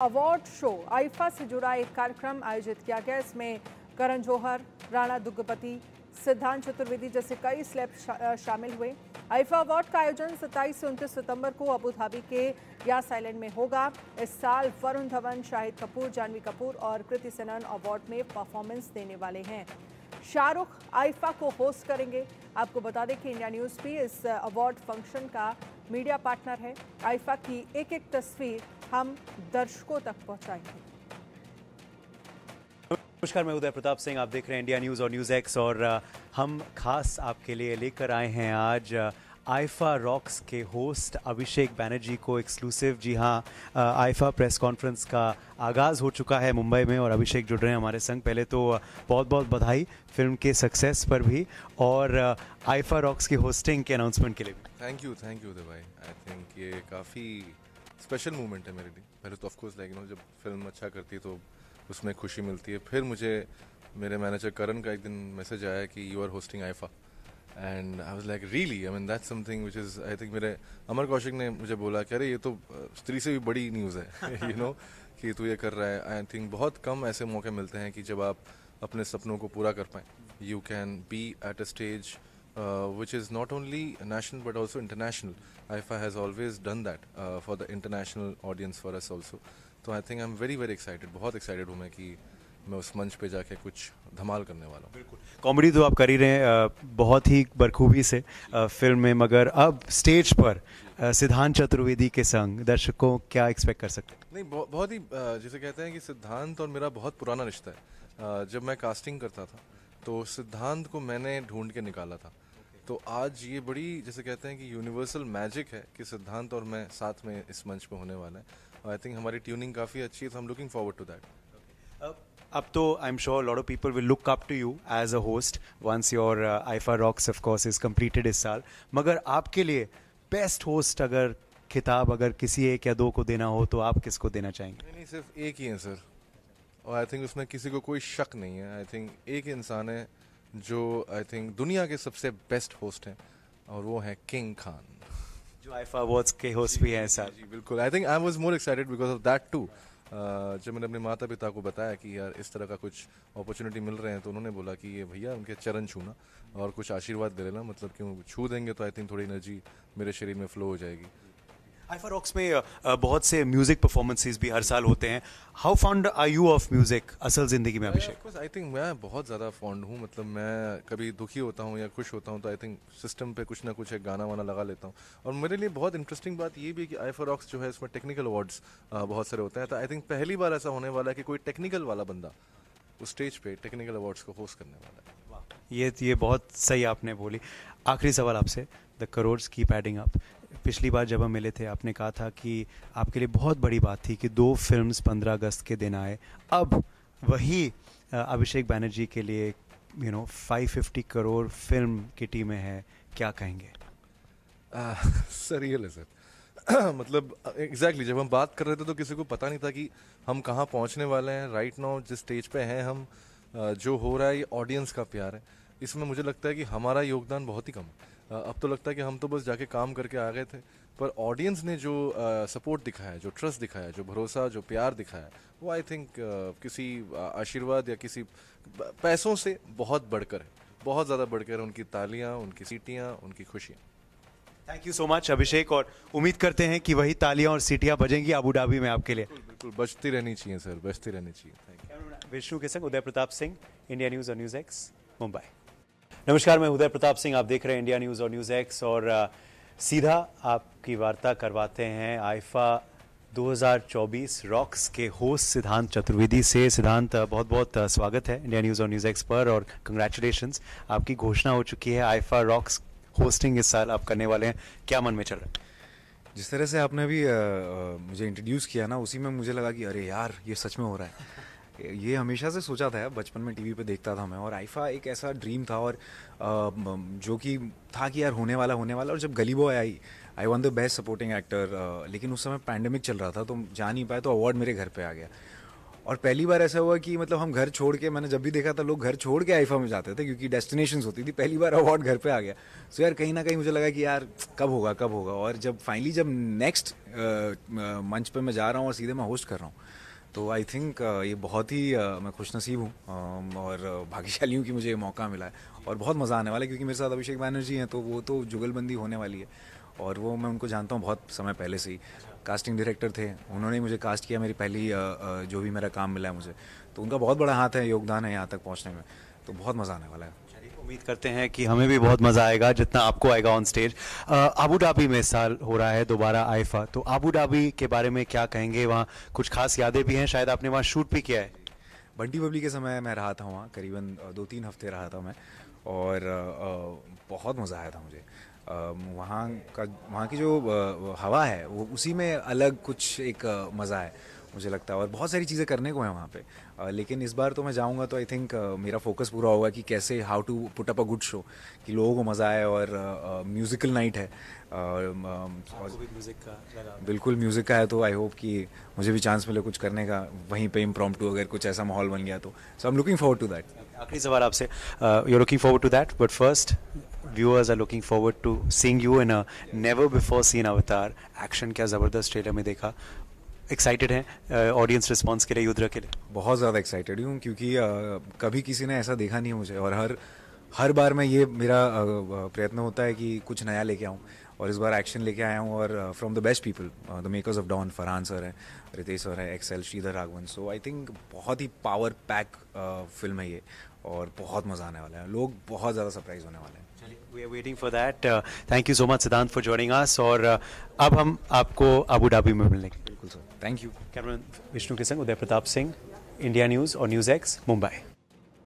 Award show IIFA से जुड़ा एक कार्यक्रम आयोजित किया गया इसमें करण जौहर राणा दुग्गपति सिद्धांत चतुर्वेदी जैसे कई स्लैब शा, शामिल हुए आइफा अवार्ड का आयोजन 27 से उनतीस सितंबर को अबू धाबी के यास आइलैंड में होगा इस साल वरुण धवन शाहिद कपूर जानवी कपूर और कृति सेनन अवार्ड में परफॉर्मेंस देने वाले हैं शाहरुख आइफा को होस्ट करेंगे आपको बता दें कि इंडिया न्यूज़ भी इस अवार्ड फंक्शन का मीडिया पार्टनर है आइफा की एक एक तस्वीर हम दर्शकों तक पहुंचाएंगे नमस्कार मैं उदय प्रताप सिंह आप देख रहे हैं इंडिया न्यूज़ और न्यूज़ एक्स और हम खास आपके लिए लेकर आए हैं आज आइफा रॉक्स के होस्ट अभिषेक बैनर्जी को एक्सक्लूसिव जी हाँ आइफा प्रेस कॉन्फ्रेंस का आगाज़ हो चुका है मुंबई में और अभिषेक जुड़ रहे हैं हमारे संग पहले तो बहुत बहुत बधाई फिल्म के सक्सेस पर भी और आइफा रॉक्स की होस्टिंग के अनाउंसमेंट के लिए भी थैंक यू थैंक यू भाई आई थिंक ये काफ़ी स्पेशल मोमेंट है मेरे लिए पहले तो ऑफकोर्स लाइक नो जब फिल्म अच्छा करती है तो उसमें खुशी मिलती है फिर मुझे मेरे मैनेजर करण का एक दिन मैसेज आया कि you are hosting IIFA and I was like really I mean that something which is I think मेरे अमर कौशिक ने मुझे बोला कि अरे ये तो स्त्री से भी बड़ी न्यूज़ है यू नो कि तू तो ये कर रहा है आई थिंक बहुत कम ऐसे मौके मिलते हैं कि जब आप अपने सपनों को पूरा कर पाए you can be at a stage which is not only national but also international IIFA has always done that for the international audience for us also तो I think I am very very excited बहुत excited हूँ मैं कि मैं उस मंच पे जाके कुछ धमाल करने वाला हूँ बिल्कुल कॉमेडी तो आप कर ही रहे हैं बहुत ही बरखूबी से फिल्म में मगर अब स्टेज पर सिद्धांत चतुर्वेदी के संग दर्शकों क्या एक्सपेक्ट कर सकते हैं नहीं बहुत, ही जैसे कहते हैं कि सिद्धांत और मेरा बहुत पुराना रिश्ता है जब मैं कास्टिंग करता था तो सिद्धांत को मैंने ढूंढ के निकाला था तो आज ये बड़ी जैसे कहते हैं कि यूनिवर्सल मैजिक है कि सिद्धांत और मैं साथ में इस मंच पर होने वाला है आई थिंक हमारी ट्यूनिंग काफ़ी अच्छी है तो हम लुकिंग फॉरवर्ड टू दैट अब तो I am sure lot of people will look up to you as a host once your IIFA rocks of course is completed इस साल मगर आपके लिए बेस्ट होस्ट अगर खिताब अगर किसी एक या दो को देना हो तो आप किसको देना चाहेंगे नहीं सिर्फ एक ही है सर और आई थिंक उसमें किसी को कोई शक नहीं है आई थिंक एक इंसान है जो आई थिंक दुनिया के सबसे बेस्ट होस्ट हैं और वो है किंग खान जो आईफा अवार्ड्स के होस्ट भी हैं सर जी बिल्कुल I think I was more excited because of that too जब मैंने अपने माता पिता को बताया कि यार इस तरह का कुछ अपॉर्चुनिटी मिल रहे हैं तो उन्होंने बोला कि ये भैया उनके चरण छूना और कुछ आशीर्वाद दे लेना मतलब कि छू देंगे तो आई थिंक थोड़ी एनर्जी मेरे शरीर में फ़्लो हो जाएगी आईफा रॉक्स में uh, uh, बहुत से म्यूजिक परफॉर्मेंसेस भी हर साल होते हैं how fond are you of music असल जिंदगी में अभिषेक आई थिंक मैं बहुत ज़्यादा फॉन्ड हूँ मतलब मैं कभी दुखी होता हूँ या खुश होता हूँ तो आई थिंक सिस्टम पे कुछ ना कुछ एक गाना वाना लगा लेता हूँ और मेरे लिए बहुत इंटरेस्टिंग बात ये भी कि आई रॉक्स जो है इसमें टेक्निकल अवार्ड्स uh, बहुत सारे होते हैं तो आई थिंक पहली बार ऐसा होने वाला है कि कोई टेक्निकल वाला बंदा उस स्टेज पे टेक्निकल अवार्ड्स को होस्ट करने वाला है ये ये बहुत सही आपने बोली आखिरी सवाल आपसे the crores keep adding up पिछली बार जब हम मिले थे आपने कहा था कि आपके लिए बहुत बड़ी बात थी कि दो फिल्म 15 अगस्त के दिन आए अब वही अभिषेक बैनर्जी के लिए यू नो 550 करोड़ फिल्म की टीमें हैं क्या कहेंगे सर ये सर मतलब एग्जैक्टली exactly, जब हम बात कर रहे थे तो किसी को पता नहीं था कि हम कहाँ पहुँचने वाले हैं राइट नाउ जिस स्टेज पे हैं हम जो हो रहा है ये ऑडियंस का प्यार है इसमें मुझे लगता है कि हमारा योगदान बहुत ही कम है अब तो लगता है कि हम तो बस जाके काम करके आ गए थे पर ऑडियंस ने जो सपोर्ट दिखाया जो ट्रस्ट दिखाया जो भरोसा जो प्यार दिखाया वो आई थिंक किसी आशीर्वाद या किसी पैसों से बहुत बढ़कर है बहुत ज़्यादा बढ़कर उनकी तालियाँ उनकी सीटियाँ उनकी खुशियाँ thank you so much Abhishek और उम्मीद करते हैं कि वही तालियां और सीटियां बजेंगी अबू धाबी में आपके लिए बिल्कुल बजती रहनी चाहिए सर बजती रहनी चाहिए थैंक यू विष्णु के संग उदय प्रताप सिंह इंडिया न्यूज़ और न्यूज़ एक्स मुंबई नमस्कार मैं उदय प्रताप सिंह आप देख रहे हैं इंडिया न्यूज़ और न्यूज़ एक्स और सीधा आपकी वार्ता करवाते हैं आइफा 2024 रॉक्स के होस्ट सिद्धांत चतुर्वेदी से सिद्धांत बहुत बहुत स्वागत है इंडिया न्यूज़ और न्यूज़ एक्स पर और कंग्रेचुलेशन आपकी घोषणा हो चुकी है आइफा रॉक्स होस्टिंग इस साल आप करने वाले हैं क्या मन में चल रहा है जिस तरह से आपने अभी मुझे इंट्रोड्यूस किया ना उसी में मुझे लगा कि अरे यार ये सच में हो रहा है ये हमेशा से सोचा था बचपन में टीवी पे देखता था मैं और आइफा एक ऐसा ड्रीम था और जो कि था कि यार होने वाला होने वाला और जब Gully boy I I won the best supporting actor लेकिन उस समय पैंडमिक चल रहा था तो जा नहीं पाया तो अवार्ड मेरे घर पे आ गया और पहली बार ऐसा हुआ कि मतलब हम घर छोड़ के मैंने जब भी देखा था लोग घर छोड़ के आईफा में जाते थे क्योंकि डेस्टिनेशन होती थी पहली बार अवार्ड घर पे आ गया सो so यार कहीं ना कहीं मुझे लगा कि यार कब होगा कब होगा और जब फाइनली जब नेक्स्ट मंच पे मैं जा रहा हूँ और सीधे मैं होस्ट कर रहा हूँ तो आई थिंक uh, ये बहुत ही uh, मैं खुशनसीब हूँ um, और uh, भाग्यशाली हूँ कि मुझे ये मौका मिला है और बहुत मज़ा आने वाला है क्योंकि मेरे साथ अभिषेक बैनर्जी हैं तो वो तो जुगलबंदी होने वाली है और वो मैं उनको जानता हूँ बहुत समय पहले से ही कास्टिंग डायरेक्टर थे उन्होंने मुझे कास्ट किया मेरी पहली जो भी मेरा काम मिला है मुझे तो उनका बहुत बड़ा हाथ है योगदान है यहाँ तक पहुँचने में तो बहुत मज़ा आने वाला है उम्मीद करते हैं कि हमें भी बहुत मज़ा आएगा जितना आपको आएगा ऑन स्टेज आबू धाबी में इस साल हो रहा है दोबारा आइफा तो आबू धाबी के बारे में क्या कहेंगे वहाँ कुछ खास यादें भी हैं शायद आपने वहाँ शूट भी किया है बंटी बबली के समय मैं रहा था वहाँ करीबन दो तीन हफ्ते रहा था मैं और बहुत मज़ा आया था मुझे वहाँ का वहाँ की जो हवा है वो उसी में अलग कुछ एक मज़ा है मुझे लगता है और बहुत सारी चीज़ें करने को है वहाँ पे लेकिन इस बार तो मैं जाऊँगा तो आई थिंक uh, मेरा फोकस पूरा होगा कि कैसे how to put up a good show कि लोगों को मज़ा आए और म्यूज़िकल uh, नाइट है म्यूज़िक का बिल्कुल म्यूज़िक का है तो आई होप कि मुझे भी चांस मिले कुछ करने का वहीं पर इम्प्रॉम अगर कुछ ऐसा माहौल बन गया तो so am looking forward to that आखिरी सवाल आपसे you are looking forward to that but first viewers are looking forward to seeing you in a never before seen avatar action क्या ज़बरदस्त ट्रेलर में देखा एक्साइटेड हैं ऑडियंस uh, रिस्पॉन्स के लिए युद्रा के लिए बहुत ज़्यादा एक्साइटेड हूँ क्योंकि आ, uh, कभी किसी ने ऐसा देखा नहीं मुझे और हर हर बार मैं ये मेरा uh, प्रयत्न होता है कि कुछ नया लेके आऊँ और इस बार एक्शन लेके आया हूँ और from the best people the makers of Don Farhan sir है रितेश सर है Excel Sridhar Raghavan so I think बहुत ही पावर पैक फिल्म है ये और बहुत मज़ा आने वाला है लोग बहुत ज़्यादा सरप्राइज होने वाले हैं we are waiting for that thank you so much Siddhant for joining us और uh, अब हम आपको अबू धाबी में मिलेंगे बिल्कुल sir Thank you. Cameraman Vishnu Kisang, Uday Pratap Singh, India News or NewsX, Mumbai.